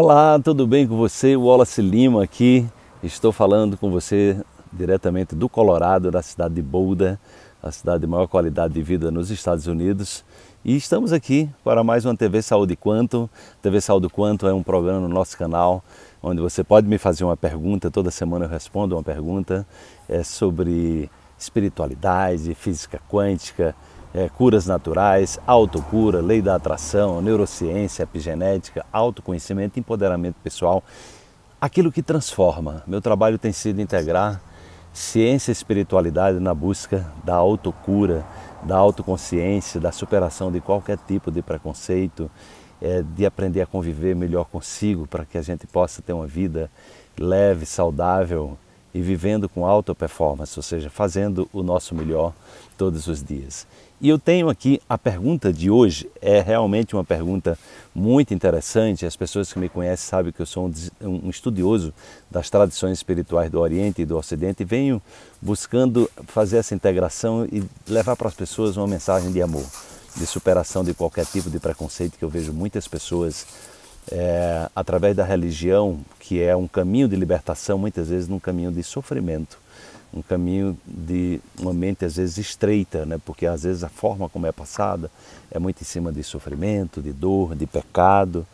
Olá, tudo bem com você? Wallace Lima aqui. Estou falando com você diretamente do Colorado, da cidade de Boulder, a cidade de maior qualidade de vida nos Estados Unidos. E estamos aqui para mais uma TV Saúde Quanto. TV Saúde Quanto é um programa no nosso canal onde você pode me fazer uma pergunta, toda semana eu respondo uma pergunta. É sobre espiritualidade, física quântica, é, curas naturais, autocura, lei da atração, neurociência, epigenética, autoconhecimento, empoderamento pessoal, aquilo que transforma. Meu trabalho tem sido integrar ciência e espiritualidade na busca da autocura, da autoconsciência, da superação de qualquer tipo de preconceito, é, de aprender a conviver melhor consigo para que a gente possa ter uma vida leve, saudável, e vivendo com alta performance, ou seja, fazendo o nosso melhor todos os dias. E eu tenho aqui a pergunta de hoje, é realmente uma pergunta muito interessante. As pessoas que me conhecem sabem que eu sou um estudioso das tradições espirituais do Oriente e do Ocidente e venho buscando fazer essa integração e levar para as pessoas uma mensagem de amor, de superação de qualquer tipo de preconceito que eu vejo muitas pessoas é, através da religião, que é um caminho de libertação, muitas vezes num caminho de sofrimento, um caminho de uma mente às vezes estreita, né? porque às vezes a forma como é passada é muito em cima de sofrimento, de dor, de pecado,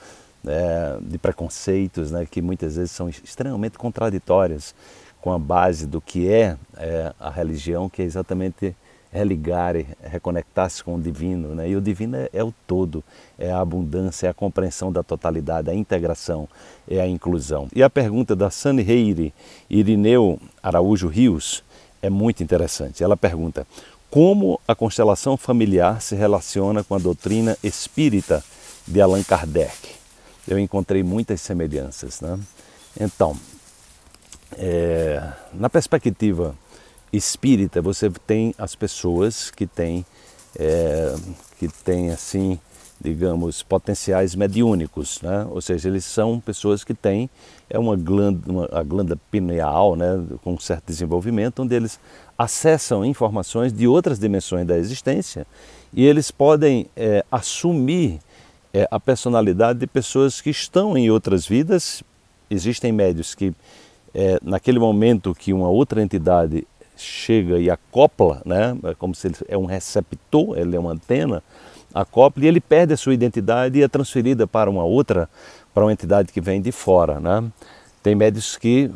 né? de preconceitos, né? que muitas vezes são extremamente contraditórias com a base do que é, é a religião, que é exatamente religare, reconectar-se com o divino. Né? E o divino é, é, o todo, é a abundância, é a compreensão da totalidade, é a integração, é a inclusão. E a pergunta da Sani Reire Irineu Araújo Rios é muito interessante. Ela pergunta como a constelação familiar se relaciona com a doutrina espírita de Allan Kardec. Eu encontrei muitas semelhanças. Né? Então, é, na perspectiva espírita você tem as pessoas que têm é, que têm assim digamos potenciais mediúnicos, né? ou seja, eles são pessoas que têm é uma glândula, uma, a glândula pineal, né, com um certo desenvolvimento, onde eles acessam informações de outras dimensões da existência e eles podem é, assumir é, a personalidade de pessoas que estão em outras vidas. Existem médios que é, naquele momento que uma outra entidade chega e acopla, né? É como se ele é um receptor, ele é uma antena, acopla e ele perde a sua identidade e é transferida para uma outra, para uma entidade que vem de fora. Né? Tem médicos que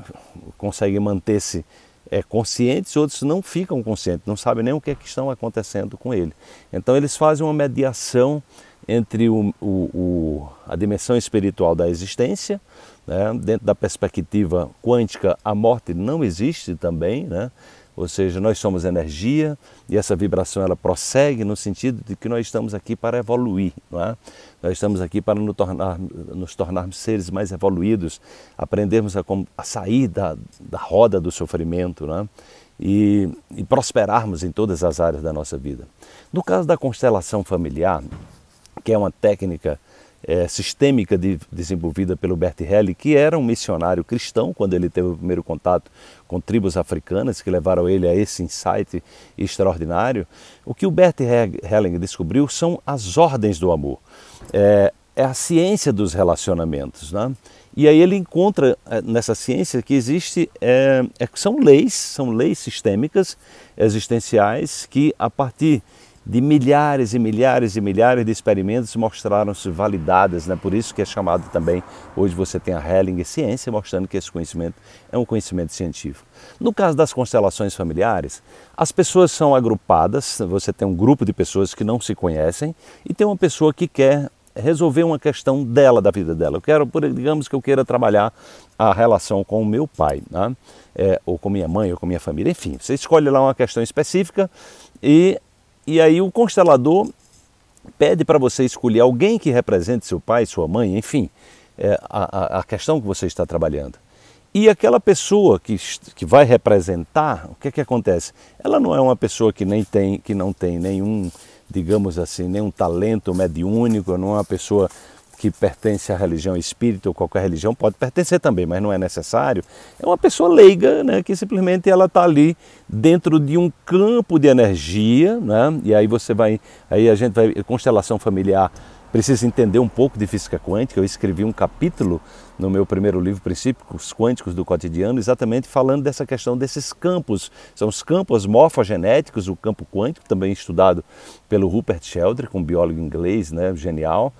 conseguem manter-se é, conscientes, outros não ficam conscientes, não sabem nem o que, é que estão acontecendo com ele. Então eles fazem uma mediação entre o, o, o, a dimensão espiritual da existência, né? dentro da perspectiva quântica, a morte não existe também, né? Ou seja, nós somos energia e essa vibração ela prossegue no sentido de que nós estamos aqui para evoluir, não é? Nós estamos aqui para nos, tornar, nos tornarmos seres mais evoluídos, aprendermos a, a sair da, da roda do sofrimento, não é? E, e, prosperarmos em todas as áreas da nossa vida. No caso da constelação familiar, que é uma técnica é, sistêmica de, desenvolvida pelo Bert Helly, que era um missionário cristão quando ele teve o primeiro contato com tribos africanas, que levaram ele a esse insight extraordinário. O que o Bert Helling descobriu são as ordens do amor, é, é a ciência dos relacionamentos. Né? E aí ele encontra é, nessa ciência que existe, é, é são leis, são leis sistêmicas existenciais que a partir de milhares e milhares e milhares de experimentos mostraram-se validadas, né? por isso que é chamado também, hoje você tem a Helling Ciência, mostrando que esse conhecimento é um conhecimento científico. No caso das constelações familiares, as pessoas são agrupadas, você tem um grupo de pessoas que não se conhecem e tem uma pessoa que quer resolver uma questão dela, da vida dela. Eu quero, digamos que eu queira trabalhar a relação com o meu pai, né? é, ou com minha mãe, ou com minha família, enfim. Você escolhe lá uma questão específica e e aí o constelador pede para você escolher alguém que represente seu pai, sua mãe, enfim, é, a, a questão que você está trabalhando. E aquela pessoa que, que vai representar, o que é que acontece? Ela não é uma pessoa que nem tem, que não tem nenhum, digamos assim, nenhum talento mediúnico, não é uma pessoa que pertence à religião espírita ou qualquer religião, pode pertencer também, mas não é necessário, é uma pessoa leiga, né, que simplesmente ela está ali dentro de um campo de energia, né, e aí você vai, aí a gente vai, constelação familiar precisa entender um pouco de física quântica, eu escrevi um capítulo no meu primeiro livro, Princípios Quânticos do Cotidiano, exatamente falando dessa questão desses campos. São os campos morfogenéticos, o campo quântico, também estudado pelo Rupert Sheldrake, um biólogo inglês né, genial,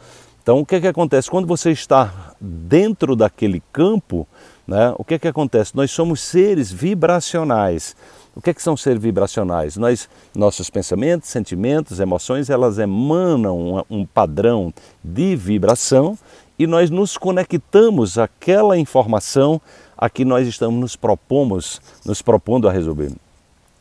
então, o que é que acontece? Quando você está dentro daquele campo, né, o que é que acontece? Nós somos seres vibracionais. O que é que são seres vibracionais? Nós, nossos pensamentos, sentimentos, emoções, elas emanam um, um padrão de vibração e nós nos conectamos àquela informação a que nós estamos nos propomos, nos propondo a resolver.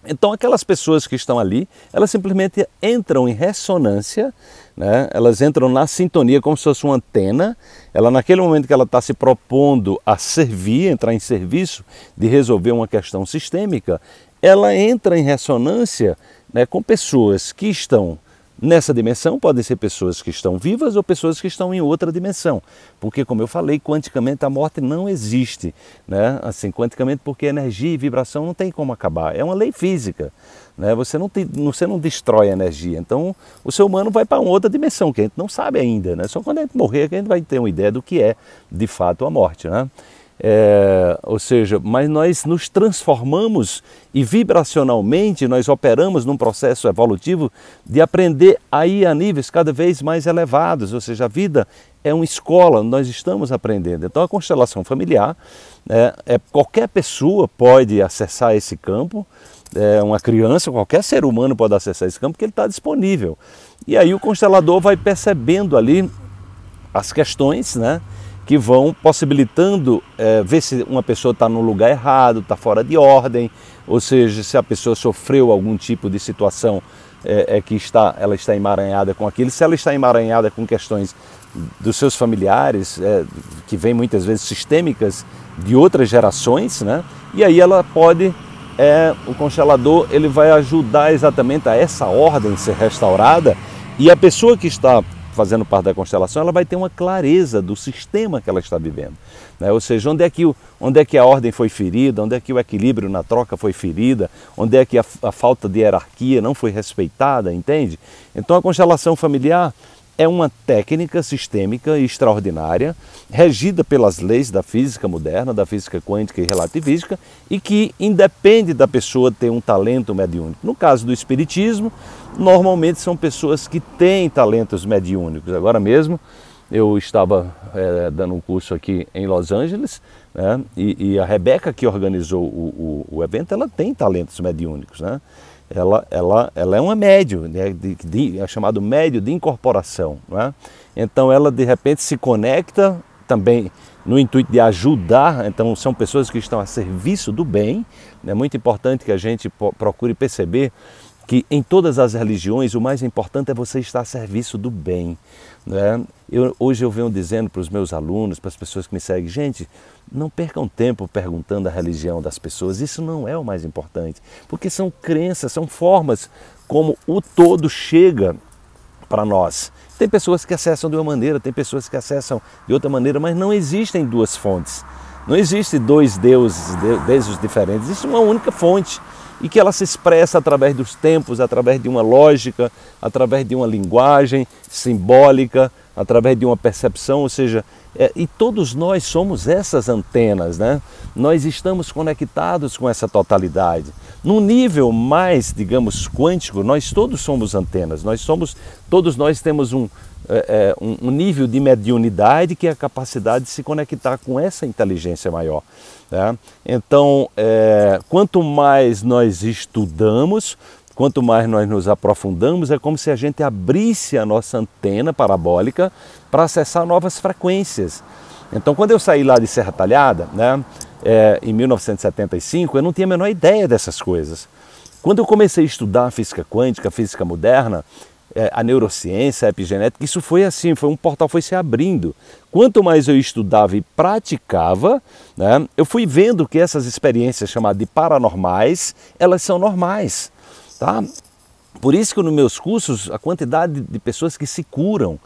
Então, aquelas pessoas que estão ali, elas simplesmente entram em ressonância, né? elas entram na sintonia como se fosse uma antena. Ela, naquele momento que ela está se propondo a servir, entrar em serviço de resolver uma questão sistêmica, ela entra em ressonância né, com pessoas que estão Nessa dimensão podem ser pessoas que estão vivas ou pessoas que estão em outra dimensão, porque como eu falei, quanticamente a morte não existe, né? Assim, quanticamente porque energia e vibração não tem como acabar, é uma lei física, né? Você não tem, você não destrói a energia, então o ser humano vai para uma outra dimensão que a gente não sabe ainda, né? Só quando a gente morrer é que a gente vai ter uma ideia do que é de fato a morte, né? É, ou seja, mas nós nos transformamos e vibracionalmente nós operamos num processo evolutivo de aprender a ir a níveis cada vez mais elevados, ou seja, a vida é uma escola, nós estamos aprendendo. Então a constelação familiar, é, é qualquer pessoa pode acessar esse campo, é, uma criança, qualquer ser humano pode acessar esse campo porque ele está disponível. E aí o constelador vai percebendo ali as questões, né? que vão possibilitando é, ver se uma pessoa está no lugar errado, está fora de ordem, ou seja, se a pessoa sofreu algum tipo de situação é, é, que está, ela está emaranhada com aquilo, se ela está emaranhada com questões dos seus familiares, é, que vêm muitas vezes sistêmicas de outras gerações, né? e aí ela pode, é, o constelador ele vai ajudar exatamente a essa ordem ser restaurada, e a pessoa que está fazendo parte da constelação, ela vai ter uma clareza do sistema que ela está vivendo. Né? Ou seja, onde é, que onde é que a ordem foi ferida, onde é que o equilíbrio na troca foi ferida, onde é que a, a falta de hierarquia não foi respeitada, entende? Então a constelação familiar é uma técnica sistêmica extraordinária, regida pelas leis da física moderna, da física quântica e relativística, e que independe da pessoa ter um talento mediúnico. No caso do espiritismo, normalmente são pessoas que têm talentos mediúnicos. Agora mesmo, eu estava é, dando um curso aqui em Los Angeles né? e, e, a Rebeca que organizou o, o, o, evento, ela tem talentos mediúnicos, né? ela, ela, ela é uma médio, né? de, de, é chamado médio de incorporação. É? Então ela de repente se conecta também no intuito de ajudar, então são pessoas que estão a serviço do bem. É muito importante que a gente procure perceber que em todas as religiões o mais importante é você estar a serviço do bem. É? Eu, hoje eu venho dizendo para os meus alunos, para as pessoas que me seguem, gente, não percam tempo perguntando a religião das pessoas, isso não é o mais importante, porque são crenças, são formas como o todo chega para nós. Tem pessoas que acessam de uma maneira, tem pessoas que acessam de outra maneira, mas não existem duas fontes. Não existe dois deuses, deuses diferentes, existe uma única fonte e que ela se expressa através dos tempos, através de uma lógica, através de uma linguagem simbólica, através de uma percepção, ou seja, é, e todos nós somos essas antenas, né? Nós estamos conectados com essa totalidade. Num nível mais, digamos, quântico, nós todos somos antenas. Nós somos, todos nós temos um, é, é um, um nível de mediunidade que é a capacidade de se conectar com essa inteligência maior. Né? Então, é, quanto mais nós estudamos, Quanto mais nós nos aprofundamos, é como se a gente abrisse a nossa antena parabólica para acessar novas frequências. Então, quando eu saí lá de Serra Talhada, né, é, em 1975, eu não tinha a menor ideia dessas coisas. Quando eu comecei a estudar física quântica, física moderna, é, a neurociência, a epigenética, isso foi assim, foi um portal foi se abrindo. Quanto mais eu estudava e praticava, né, eu fui vendo que essas experiências chamadas de paranormais, elas são normais tá? Por isso que nos meus cursos, a quantidade de pessoas que se curam,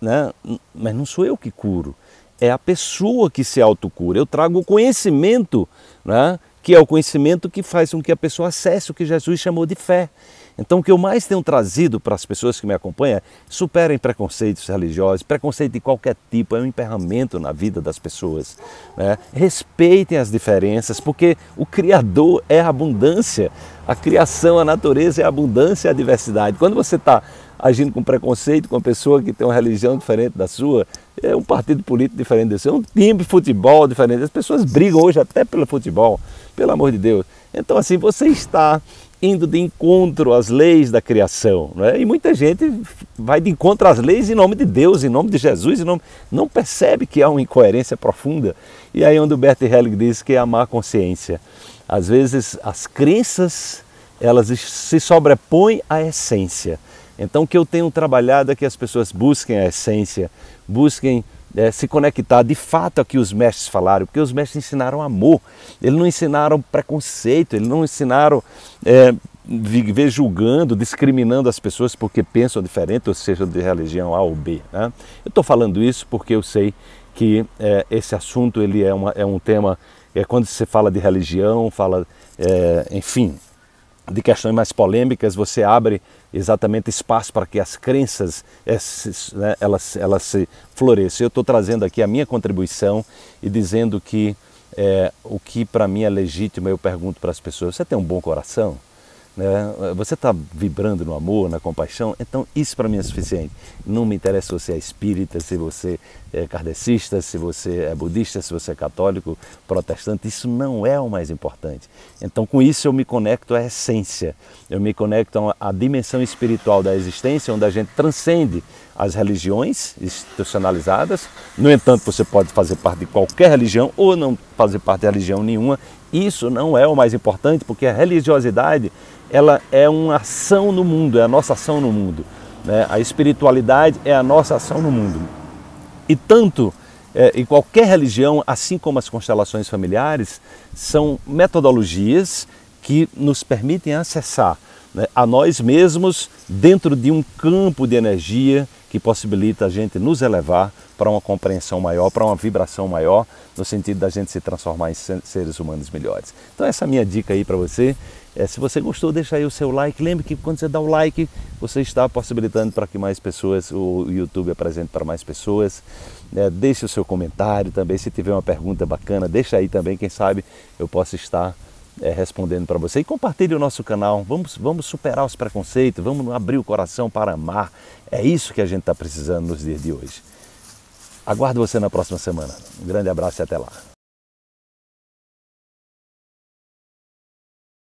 né? mas não sou eu que curo, é a pessoa que se autocura. Eu trago o conhecimento né? que é o conhecimento que faz com que a pessoa acesse o que Jesus chamou de fé. Então, o que eu mais tenho trazido para as pessoas que me acompanham é superem preconceitos religiosos, preconceito de qualquer tipo, é um emperramento na vida das pessoas. Né? Respeitem as diferenças, porque o Criador é a abundância, a criação, a natureza é a abundância e a diversidade. Quando você está agindo com preconceito com uma pessoa que tem uma religião diferente da sua, é um partido político diferente do seu, é um time de futebol diferente. As pessoas brigam hoje até pelo futebol, pelo amor de Deus. Então, assim, você está indo de encontro às leis da criação. é? E muita gente vai de encontro às leis em nome de Deus, em nome de Jesus, em nome... não percebe que há uma incoerência profunda. E aí onde o Bert Hellig diz que é a má consciência. Às vezes as crenças elas se sobrepõem à essência. Então, o que eu tenho trabalhado é que as pessoas busquem a essência, busquem é, se conectar de fato a que os mestres falaram, porque os mestres ensinaram amor, eles não ensinaram preconceito, eles não ensinaram é, eh, viver julgando, discriminando as pessoas porque pensam diferente, ou seja, de religião A ou B. Né? Eu estou falando isso porque eu sei que é, esse assunto ele é, uma, é um tema, é, quando se fala de religião, fala, é, enfim, de questões mais polêmicas, você abre exatamente espaço para que as crenças esses, né, elas, elas se floresçam. Eu estou trazendo aqui a minha contribuição e dizendo que é, o que para mim é legítimo, eu pergunto para as pessoas: você tem um bom coração? Né? Você está vibrando no amor, na compaixão, então isso para mim é suficiente. Não me interessa se você é espírita, se você é kardecista, se você é budista, se você é católico, protestante, isso não é o mais importante. Então com isso eu me conecto à essência, eu me conecto à dimensão espiritual da existência, onde a gente transcende as religiões institucionalizadas. No entanto, você pode fazer parte de qualquer religião ou não fazer parte de religião nenhuma isso não é o mais importante, porque a religiosidade ela é uma ação no mundo, é a nossa ação no mundo. Né? A espiritualidade é a nossa ação no mundo. E tanto é, qualquer religião, assim como as constelações familiares, são metodologias que nos permitem acessar né, a nós mesmos dentro de um campo de energia que possibilita a gente nos elevar para uma compreensão maior, para uma vibração maior, no sentido da gente se transformar em seres humanos melhores. Então essa é a minha dica aí para você. É, se você gostou, deixa aí o seu like. Lembre que quando você dá o like, você está possibilitando para que mais pessoas, o YouTube apresente para mais pessoas. É, deixe o seu comentário também. Se tiver uma pergunta bacana, deixa aí também. Quem sabe eu possa estar é, respondendo para você. E compartilhe o nosso canal. Vamos, vamos superar os preconceitos, vamos abrir o coração para amar. É isso que a gente está precisando nos dias de hoje. Aguardo você na próxima semana. Um grande abraço e até lá.